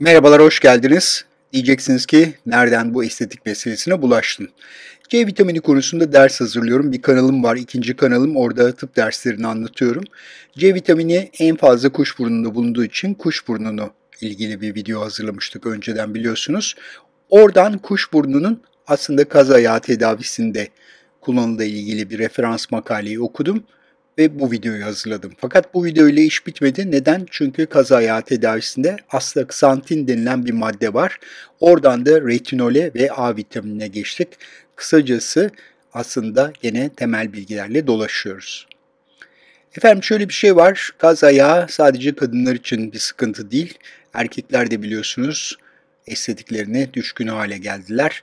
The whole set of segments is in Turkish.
Merhabalar, hoş geldiniz. Diyeceksiniz ki nereden bu estetik meselesine bulaştın? C vitamini konusunda ders hazırlıyorum. Bir kanalım var, ikinci kanalım. Orada tıp derslerini anlatıyorum. C vitamini en fazla kuş burnunda bulunduğu için kuş burnunu ilgili bir video hazırlamıştık önceden biliyorsunuz. Oradan kuş burnunun aslında kaz ayağı tedavisinde kullanıldığı ilgili bir referans makaleyi okudum ve bu videoyu hazırladım. Fakat bu videoyla iş bitmedi. Neden? Çünkü kaz ayağı tedavisinde aslaksantin denilen bir madde var. Oradan da retinole ve A vitaminine geçtik. Kısacası aslında yine temel bilgilerle dolaşıyoruz. Efendim şöyle bir şey var. Kaz ayağı sadece kadınlar için bir sıkıntı değil. Erkekler de biliyorsunuz estetiklerine düşkün hale geldiler.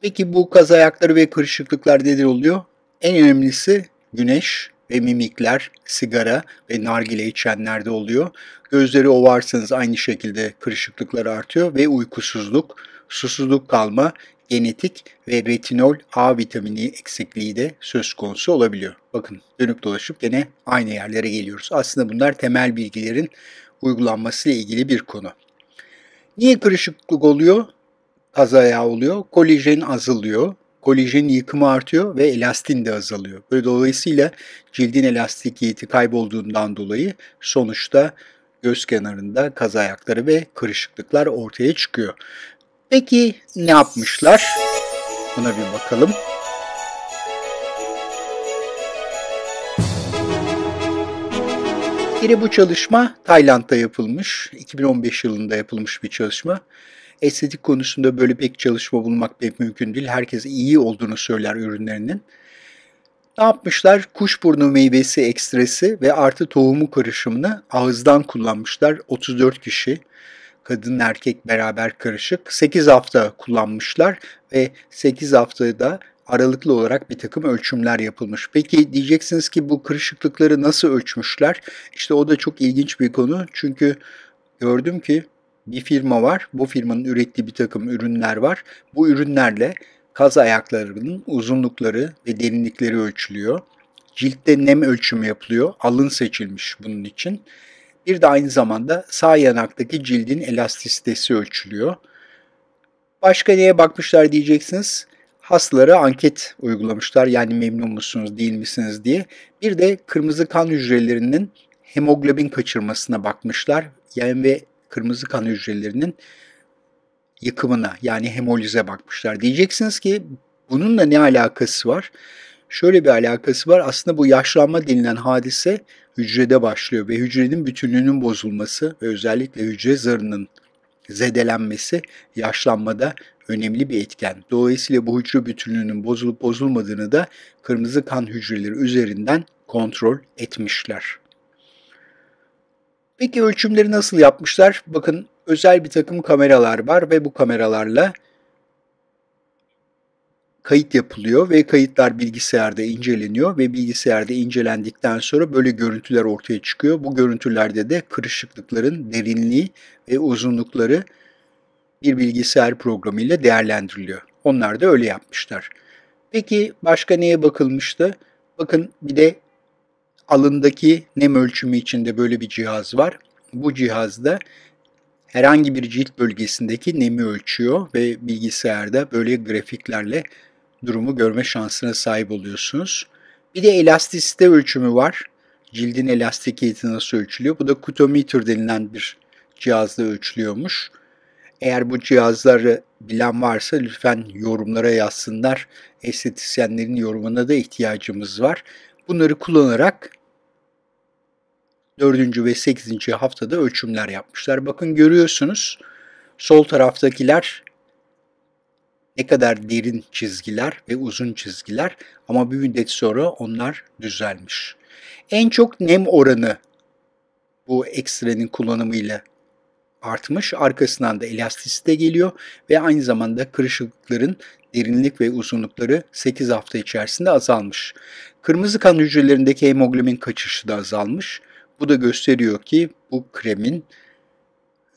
Peki bu kaz ayakları ve kırışıklıklar nedir oluyor? En önemlisi güneş ve mimikler sigara ve nargile içenlerde oluyor. Gözleri ovarsanız aynı şekilde kırışıklıklar artıyor ve uykusuzluk, susuzluk kalma, genetik ve retinol A vitamini eksikliği de söz konusu olabiliyor. Bakın dönüp dolaşıp gene aynı yerlere geliyoruz. Aslında bunlar temel bilgilerin uygulanmasıyla ilgili bir konu. Niye kırışıklık oluyor? Kazaya oluyor. Kolajen azalıyor kolajenin yıkımı artıyor ve elastin de azalıyor. Böyle dolayısıyla cildin elastikiyeti kaybolduğundan dolayı sonuçta göz kenarında kaz ayakları ve kırışıklıklar ortaya çıkıyor. Peki ne yapmışlar? Buna bir bakalım. Bir bu çalışma Tayland'da yapılmış. 2015 yılında yapılmış bir çalışma. Estetik konusunda böyle pek çalışma bulmak pek mümkün değil. Herkes iyi olduğunu söyler ürünlerinin. Ne yapmışlar? Kuşburnu meyvesi ekstresi ve artı tohumu karışımını ağızdan kullanmışlar. 34 kişi kadın erkek beraber karışık 8 hafta kullanmışlar ve 8 haftada aralıklı olarak bir takım ölçümler yapılmış. Peki diyeceksiniz ki bu kırışıklıkları nasıl ölçmüşler? İşte o da çok ilginç bir konu çünkü gördüm ki bir firma var. Bu firmanın ürettiği bir takım ürünler var. Bu ürünlerle kaz ayaklarının uzunlukları ve derinlikleri ölçülüyor. Ciltte nem ölçümü yapılıyor. Alın seçilmiş bunun için. Bir de aynı zamanda sağ yanaktaki cildin elastisitesi ölçülüyor. Başka neye bakmışlar diyeceksiniz. Hastalara anket uygulamışlar. Yani memnun musunuz, değil misiniz diye. Bir de kırmızı kan hücrelerinin hemoglobin kaçırmasına bakmışlar. Yani ve kırmızı kan hücrelerinin yıkımına yani hemolize bakmışlar. Diyeceksiniz ki bununla ne alakası var? Şöyle bir alakası var. Aslında bu yaşlanma denilen hadise hücrede başlıyor ve hücrenin bütünlüğünün bozulması ve özellikle hücre zarının zedelenmesi yaşlanmada önemli bir etken. Dolayısıyla bu hücre bütünlüğünün bozulup bozulmadığını da kırmızı kan hücreleri üzerinden kontrol etmişler. Peki ölçümleri nasıl yapmışlar? Bakın özel bir takım kameralar var ve bu kameralarla kayıt yapılıyor ve kayıtlar bilgisayarda inceleniyor ve bilgisayarda incelendikten sonra böyle görüntüler ortaya çıkıyor. Bu görüntülerde de kırışıklıkların derinliği ve uzunlukları bir bilgisayar programıyla değerlendiriliyor. Onlar da öyle yapmışlar. Peki başka neye bakılmıştı? Bakın bir de alındaki nem ölçümü içinde böyle bir cihaz var. Bu cihazda herhangi bir cilt bölgesindeki nemi ölçüyor ve bilgisayarda böyle grafiklerle durumu görme şansına sahip oluyorsunuz. Bir de elastisite ölçümü var. Cildin elastikiyeti nasıl ölçülüyor? Bu da kutometer denilen bir cihazla ölçülüyormuş. Eğer bu cihazları bilen varsa lütfen yorumlara yazsınlar. Estetisyenlerin yorumuna da ihtiyacımız var. Bunları kullanarak 4. ve 8. haftada ölçümler yapmışlar. Bakın görüyorsunuz sol taraftakiler ne kadar derin çizgiler ve uzun çizgiler ama bir müddet sonra onlar düzelmiş. En çok nem oranı bu ekstrenin kullanımıyla artmış. Arkasından da elastisite geliyor ve aynı zamanda kırışıklıkların derinlik ve uzunlukları 8 hafta içerisinde azalmış. Kırmızı kan hücrelerindeki hemoglobin kaçışı da azalmış. Bu da gösteriyor ki bu kremin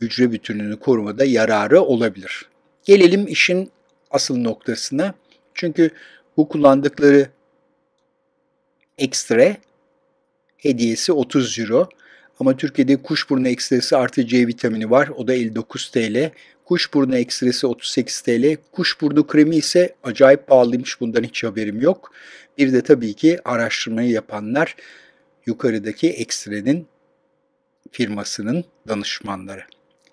hücre bütünlüğünü korumada yararı olabilir. Gelelim işin asıl noktasına. Çünkü bu kullandıkları ekstra hediyesi 30 euro. Ama Türkiye'de kuşburnu ekstresi artı C vitamini var. O da 59 TL. Kuşburnu ekstresi 38 TL. Kuşburnu kremi ise acayip pahalıymış. Bundan hiç haberim yok. Bir de tabii ki araştırmayı yapanlar yukarıdaki ekstrenin firmasının danışmanları.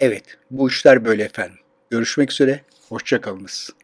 Evet bu işler böyle efendim. Görüşmek üzere, hoşçakalınız.